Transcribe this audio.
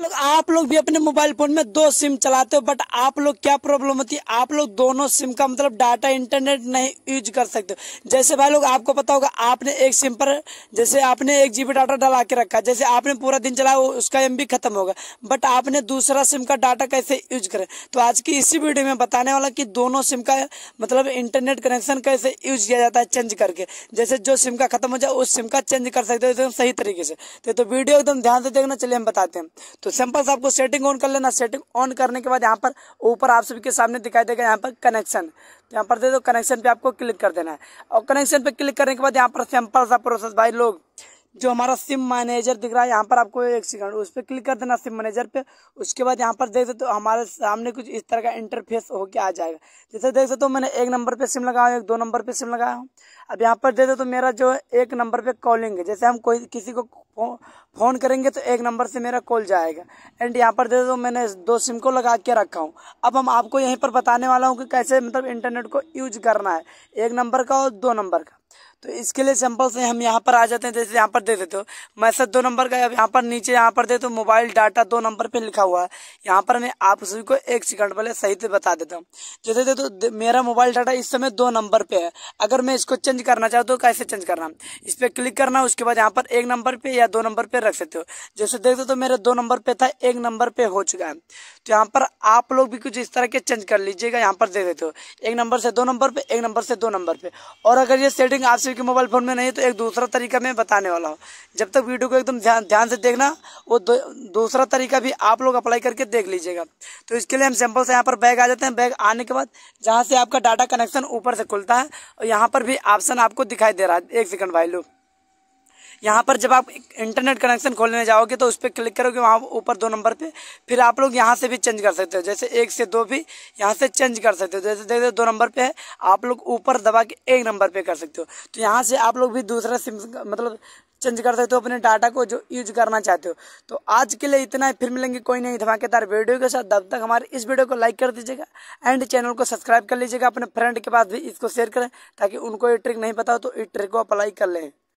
लोग आप लोग भी अपने मोबाइल फोन में दो सिम चलाते हो बट आप लोग क्या प्रॉब्लम होती है आप लोग दोनों सिम का मतलब डाटा इंटरनेट नहीं यूज कर सकते जैसे भाई लोग आपको पता होगा आपने एक सिम पर जैसे आपने एक जीबी डाटा डाला के रखा जैसे आपने पूरा दिन चलाया उसका एम खत्म होगा बट आपने दूसरा सिम का डाटा कैसे यूज करे तो आज की इसी वीडियो में बताने वाला की दोनों सिम का मतलब इंटरनेट कनेक्शन कैसे यूज किया जाता है चेंज करके जैसे जो सिम का खत्म हो जाए उस सिम का चेंज कर सकते हो एकदम सही तरीके से तो वीडियो तो एकदम ध्यान से देखना चलिए हम बताते हैं तो तो सिंपल सा आपको सेटिंग ऑन कर लेना सेटिंग ऑन करने के बाद यहाँ पर ऊपर आप सभी के सामने दिखाई देगा यहाँ पर कनेक्शन तो यहाँ पर दे दो कनेक्शन पे आपको क्लिक कर देना है और कनेक्शन पे क्लिक करने के बाद यहाँ पर सिंपल सा प्रोसेस भाई लोग जो हमारा सिम मैनेजर दिख रहा है यहाँ पर आपको एक सेकंड उस पर क्लिक कर देना सिम मैनेजर पे उसके बाद यहाँ पर देख सकते हो हमारे सामने कुछ इस तरह का इंटरफेस होके आ जाएगा जैसे देख सकते हो मैंने एक नंबर पे सिम लगाया एक दो नंबर पे सिम लगाया हूँ अब यहाँ पर देख सकते हो मेरा जो एक नंबर पर कॉलिंग है जैसे हम कोई किसी को फ़ोन करेंगे तो एक नंबर से मेरा कॉल जाएगा एंड यहाँ पर देख दो मैंने दो सिम को लगा के रखा हूँ अब हम आपको यहीं पर बताने वाला हूँ कि कैसे मतलब इंटरनेट को यूज करना है एक नंबर का और दो नंबर का तो इसके लिए सैंपल से हम यहाँ पर आ जाते हैं जैसे यहाँ पर दे देते हो मैसेज दो नंबर का अब यहाँ पर नीचे यहाँ पर दे तो मोबाइल डाटा दो नंबर पे लिखा हुआ है यहाँ पर मैं आप सभी को एक सेकंड पहले सही से बता देता हूँ जैसे दे तो मेरा मोबाइल डाटा इस समय दो नंबर पे है अगर मैं इसको चेंज करना चाहूँ तो कैसे चेंज करना इस पर क्लिक करना उसके बाद यहाँ पर एक नंबर पे या दो नंबर पे रख सकते हो जैसे देखते तो मेरे दो नंबर पे था एक नंबर पे हो चुका है तो यहाँ पर आप लोग भी कुछ इस तरह के चेंज कर लीजिएगा यहाँ पर दे देते हो एक नंबर से दो नंबर पे एक नंबर से दो नंबर पे और अगर ये सेटिंग आपसे किसी के मोबाइल फ़ोन में नहीं तो एक दूसरा तरीका मैं बताने वाला हूँ जब तक वीडियो को एकदम ध्यान ध्यान से देखना वो दूसरा तरीका भी आप लोग अप्लाई करके देख लीजिएगा तो इसके लिए हम सिंपल से यहाँ पर बैग आ जाते हैं बैग आने के बाद जहाँ से आपका डाटा कनेक्शन ऊपर से खुलता है और यहाँ पर भी ऑप्शन आपको दिखाई दे रहा है एक सेकंड भाई लोग यहाँ पर जब आप इंटरनेट कनेक्शन खोलने जाओगे तो उस पर क्लिक करोगे वहाँ ऊपर दो नंबर पर फिर आप लोग यहाँ से भी चेंज कर सकते हो जैसे एक से दो भी यहाँ से चेंज कर सकते हो जैसे देखते दो नंबर पर है आप लोग ऊपर दबा के एक नंबर पर कर सकते हो तो यहाँ से आप लोग भी दूसरा सिम मतलब चेंज कर सकते हो अपने डाटा को जो यूज करना चाहते हो तो आज के लिए इतना ही फिर मिलेंगे कोई नहीं धमाकेदार वीडियो के साथ तब तक हमारे इस वीडियो को लाइक कर दीजिएगा एंड चैनल को सब्सक्राइब कर लीजिएगा अपने फ्रेंड के पास भी इसको शेयर करें ताकि उनको ये ट्रिक नहीं पता हो तो इस ट्रिक को अप्लाई कर लें